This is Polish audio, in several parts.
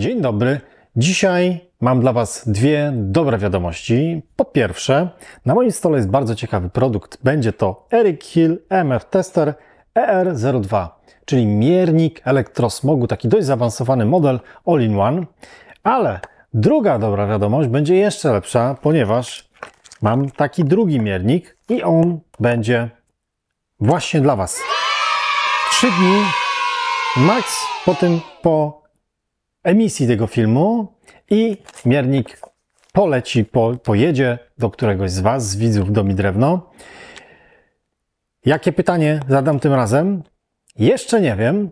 Dzień dobry. Dzisiaj mam dla Was dwie dobre wiadomości. Po pierwsze, na moim stole jest bardzo ciekawy produkt. Będzie to Eric Hill e MF Tester e ER02, czyli miernik elektrosmogu, taki dość zaawansowany model all-in-one. Ale druga dobra wiadomość będzie jeszcze lepsza, ponieważ mam taki drugi miernik i on będzie właśnie dla Was. Trzy dni max po tym, po emisji tego filmu i miernik poleci, po, pojedzie do któregoś z Was, z widzów Mi Drewno. Jakie pytanie zadam tym razem? Jeszcze nie wiem.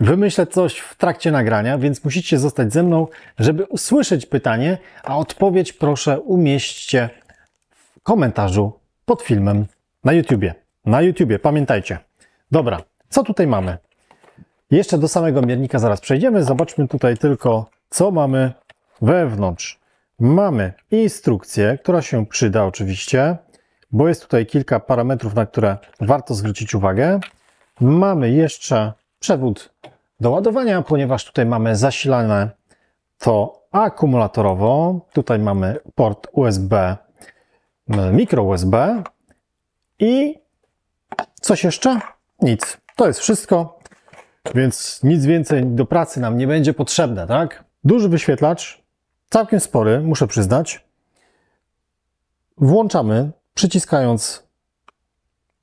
Wymyślę coś w trakcie nagrania, więc musicie zostać ze mną, żeby usłyszeć pytanie, a odpowiedź proszę umieśćcie w komentarzu pod filmem na YouTubie. Na YouTubie, pamiętajcie. Dobra, co tutaj mamy? Jeszcze do samego miernika zaraz przejdziemy. Zobaczmy tutaj tylko, co mamy wewnątrz. Mamy instrukcję, która się przyda oczywiście, bo jest tutaj kilka parametrów, na które warto zwrócić uwagę. Mamy jeszcze przewód do ładowania, ponieważ tutaj mamy zasilane to akumulatorowo. Tutaj mamy port USB, mikro USB i coś jeszcze? Nic. To jest wszystko więc nic więcej do pracy nam nie będzie potrzebne, tak? Duży wyświetlacz, całkiem spory, muszę przyznać. Włączamy, przyciskając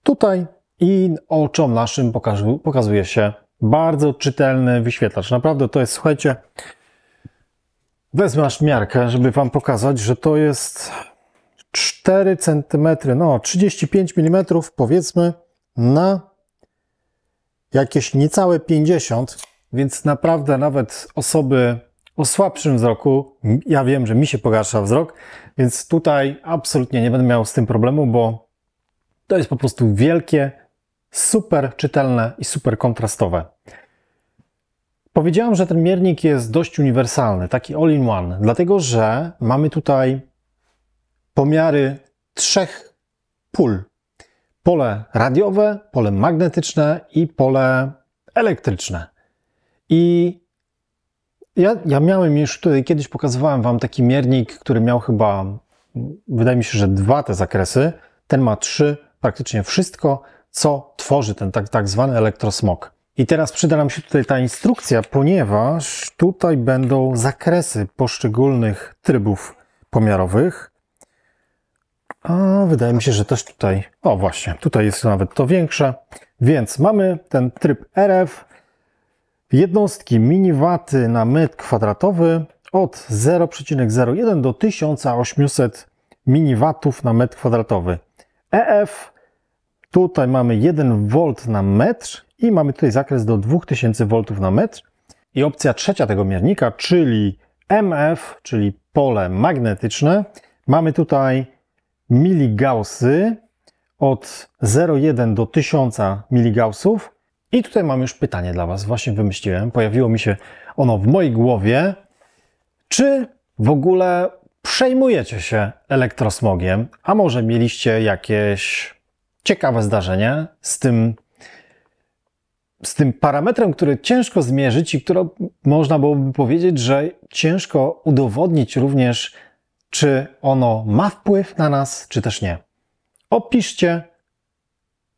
tutaj i oczom naszym pokażu, pokazuje się bardzo czytelny wyświetlacz. Naprawdę to jest, słuchajcie, wezmę aż miarkę, żeby Wam pokazać, że to jest 4 cm, no 35 mm powiedzmy na jakieś niecałe 50, więc naprawdę nawet osoby o słabszym wzroku, ja wiem, że mi się pogarsza wzrok, więc tutaj absolutnie nie będę miał z tym problemu, bo to jest po prostu wielkie, super czytelne i super kontrastowe. Powiedziałam, że ten miernik jest dość uniwersalny, taki all-in-one, dlatego że mamy tutaj pomiary trzech pól pole radiowe, pole magnetyczne i pole elektryczne. I ja, ja miałem już tutaj, kiedyś pokazywałem Wam taki miernik, który miał chyba, wydaje mi się, że dwa te zakresy. Ten ma trzy, praktycznie wszystko, co tworzy ten tak, tak zwany elektrosmog. I teraz przyda nam się tutaj ta instrukcja, ponieważ tutaj będą zakresy poszczególnych trybów pomiarowych. A wydaje mi się, że też tutaj, o właśnie, tutaj jest nawet to większe. Więc mamy ten tryb RF, jednostki miniwaty na metr kwadratowy od 0,01 do 1800 miniwatów na metr kwadratowy. EF, tutaj mamy 1 V na metr i mamy tutaj zakres do 2000 V na metr. I opcja trzecia tego miernika, czyli MF, czyli pole magnetyczne, mamy tutaj miligaussy od 0,1 do 1000 miligaussów. I tutaj mam już pytanie dla Was, właśnie wymyśliłem, pojawiło mi się ono w mojej głowie. Czy w ogóle przejmujecie się elektrosmogiem? A może mieliście jakieś ciekawe zdarzenie z tym, z tym parametrem, który ciężko zmierzyć i które można byłoby powiedzieć, że ciężko udowodnić również czy ono ma wpływ na nas, czy też nie. Opiszcie,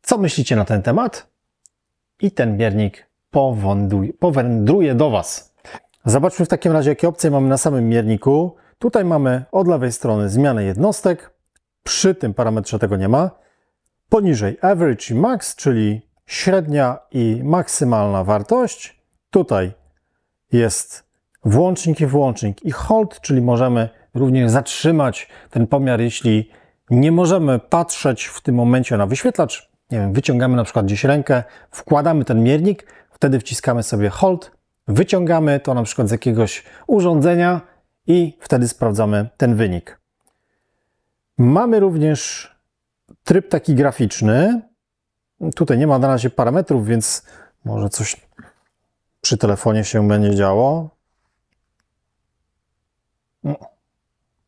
co myślicie na ten temat i ten miernik powędruje do Was. Zobaczmy w takim razie, jakie opcje mamy na samym mierniku. Tutaj mamy od lewej strony zmianę jednostek. Przy tym parametrze tego nie ma. Poniżej average i max, czyli średnia i maksymalna wartość. Tutaj jest włącznik i włącznik i hold, czyli możemy również zatrzymać ten pomiar, jeśli nie możemy patrzeć w tym momencie na wyświetlacz. Nie wiem, wyciągamy na przykład gdzieś rękę, wkładamy ten miernik, wtedy wciskamy sobie hold, wyciągamy to na przykład z jakiegoś urządzenia i wtedy sprawdzamy ten wynik. Mamy również tryb taki graficzny. Tutaj nie ma na razie parametrów, więc może coś przy telefonie się będzie działo.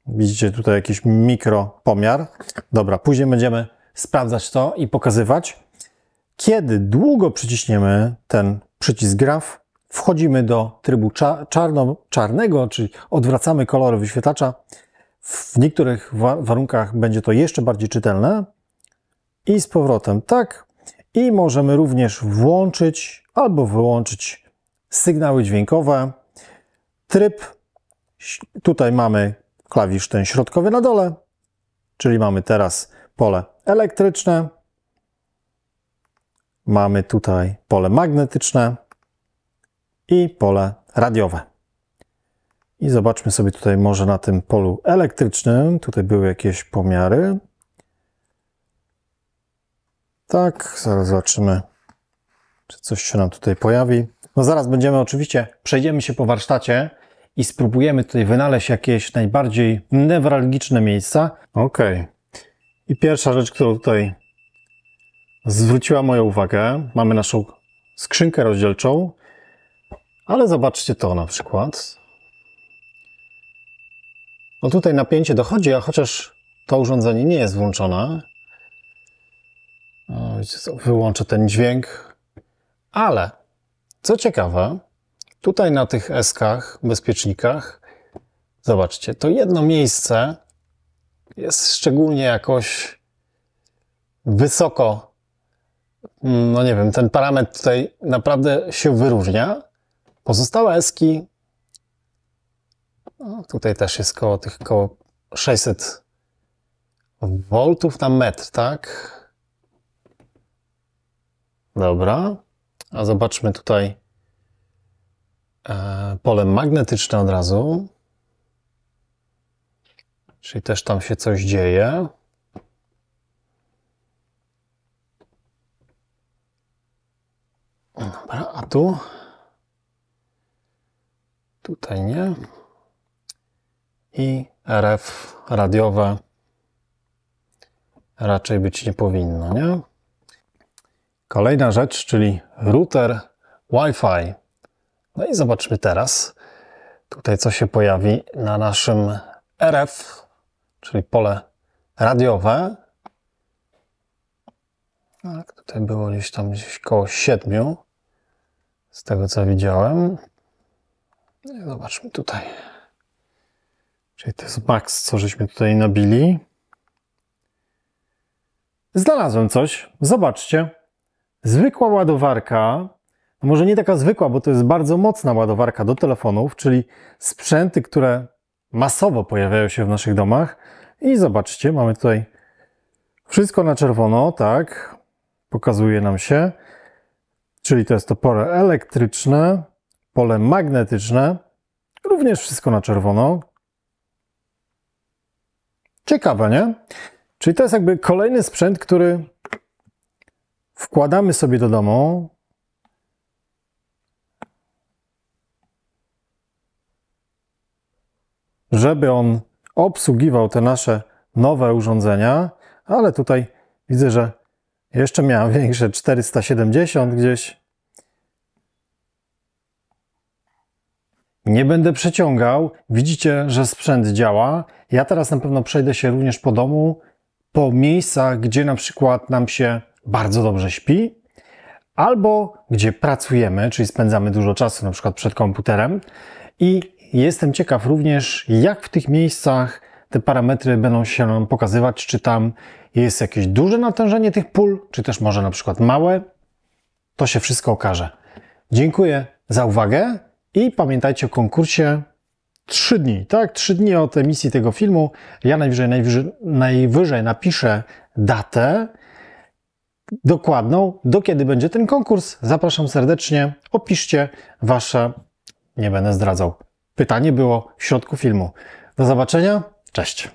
Widzicie tutaj jakiś mikro pomiar. Dobra, później będziemy sprawdzać to i pokazywać. Kiedy długo przyciśniemy ten przycisk graf, wchodzimy do trybu czarno, czarnego, czyli odwracamy kolory wyświetlacza. W niektórych warunkach będzie to jeszcze bardziej czytelne. I z powrotem tak. I możemy również włączyć albo wyłączyć sygnały dźwiękowe. Tryb Tutaj mamy klawisz ten środkowy na dole, czyli mamy teraz pole elektryczne, mamy tutaj pole magnetyczne i pole radiowe. I zobaczmy sobie tutaj może na tym polu elektrycznym, tutaj były jakieś pomiary. Tak, zaraz zobaczymy, czy coś się nam tutaj pojawi. No zaraz będziemy oczywiście, przejdziemy się po warsztacie, i spróbujemy tutaj wynaleźć jakieś najbardziej newralgiczne miejsca. Okej. I pierwsza rzecz, którą tutaj zwróciła moją uwagę, mamy naszą skrzynkę rozdzielczą, ale zobaczcie to na przykład. No tutaj napięcie dochodzi, a chociaż to urządzenie nie jest włączone, wyłączę ten dźwięk, ale co ciekawe, Tutaj na tych eskach, bezpiecznikach, zobaczcie, to jedno miejsce jest szczególnie jakoś wysoko. No nie wiem, ten parametr tutaj naprawdę się wyróżnia. Pozostałe eski, no tutaj też jest koło tych koło 600 voltów na metr, tak? Dobra. A zobaczmy tutaj E, pole magnetyczne od razu. Czyli też tam się coś dzieje. Dobra, a tu? Tutaj nie. I RF radiowe raczej być nie powinno, nie? Kolejna rzecz, czyli router Wi-Fi. No i zobaczmy teraz tutaj, co się pojawi na naszym RF, czyli pole radiowe. Tak, tutaj było gdzieś tam gdzieś koło 7, z tego co widziałem. No I zobaczmy tutaj. Czyli to jest max, co żeśmy tutaj nabili. Znalazłem coś. Zobaczcie. Zwykła ładowarka no może nie taka zwykła, bo to jest bardzo mocna ładowarka do telefonów, czyli sprzęty, które masowo pojawiają się w naszych domach. I zobaczcie, mamy tutaj wszystko na czerwono, tak, pokazuje nam się. Czyli to jest to pole elektryczne, pole magnetyczne, również wszystko na czerwono. Ciekawe, nie? Czyli to jest jakby kolejny sprzęt, który wkładamy sobie do domu, żeby on obsługiwał te nasze nowe urządzenia, ale tutaj widzę, że jeszcze miałem większe 470 gdzieś. Nie będę przeciągał. Widzicie, że sprzęt działa. Ja teraz na pewno przejdę się również po domu, po miejscach, gdzie na przykład nam się bardzo dobrze śpi, albo gdzie pracujemy, czyli spędzamy dużo czasu na przykład przed komputerem i Jestem ciekaw również, jak w tych miejscach te parametry będą się nam pokazywać, czy tam jest jakieś duże natężenie tych pól, czy też może na przykład małe. To się wszystko okaże. Dziękuję za uwagę i pamiętajcie o konkursie 3 dni, tak? 3 dni od emisji tego filmu. Ja najwyżej, najwyżej, najwyżej napiszę datę dokładną, do kiedy będzie ten konkurs. Zapraszam serdecznie. Opiszcie wasze, nie będę zdradzał. Pytanie było w środku filmu. Do zobaczenia, cześć.